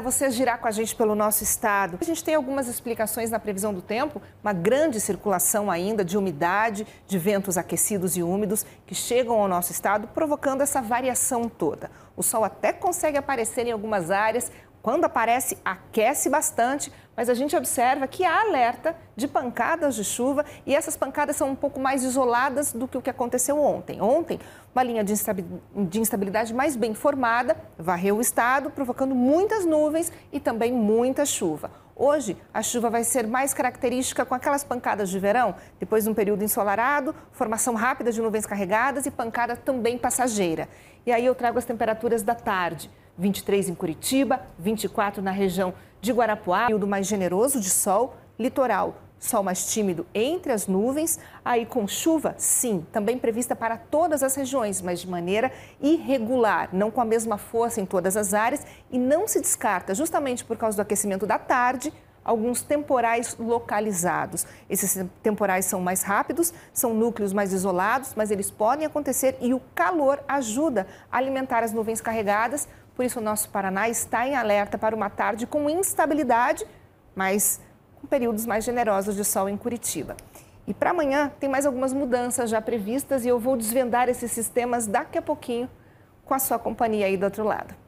vocês você girar com a gente pelo nosso estado. A gente tem algumas explicações na previsão do tempo, uma grande circulação ainda de umidade, de ventos aquecidos e úmidos que chegam ao nosso estado, provocando essa variação toda. O sol até consegue aparecer em algumas áreas, quando aparece, aquece bastante, mas a gente observa que há alerta de pancadas de chuva e essas pancadas são um pouco mais isoladas do que o que aconteceu ontem. Ontem, uma linha de instabilidade mais bem formada varreu o estado, provocando muitas nuvens e também muita chuva. Hoje, a chuva vai ser mais característica com aquelas pancadas de verão, depois de um período ensolarado, formação rápida de nuvens carregadas e pancada também passageira. E aí eu trago as temperaturas da tarde: 23 em Curitiba, 24 na região de Guarapuá, período mais generoso de sol, litoral, sol mais tímido entre as nuvens, aí com chuva, sim, também prevista para todas as regiões, mas de maneira irregular, não com a mesma força em todas as áreas e não se descarta, justamente por causa do aquecimento da tarde, alguns temporais localizados. Esses temporais são mais rápidos, são núcleos mais isolados, mas eles podem acontecer e o calor ajuda a alimentar as nuvens carregadas. Por isso, o nosso Paraná está em alerta para uma tarde com instabilidade, mas com períodos mais generosos de sol em Curitiba. E para amanhã tem mais algumas mudanças já previstas e eu vou desvendar esses sistemas daqui a pouquinho com a sua companhia aí do outro lado.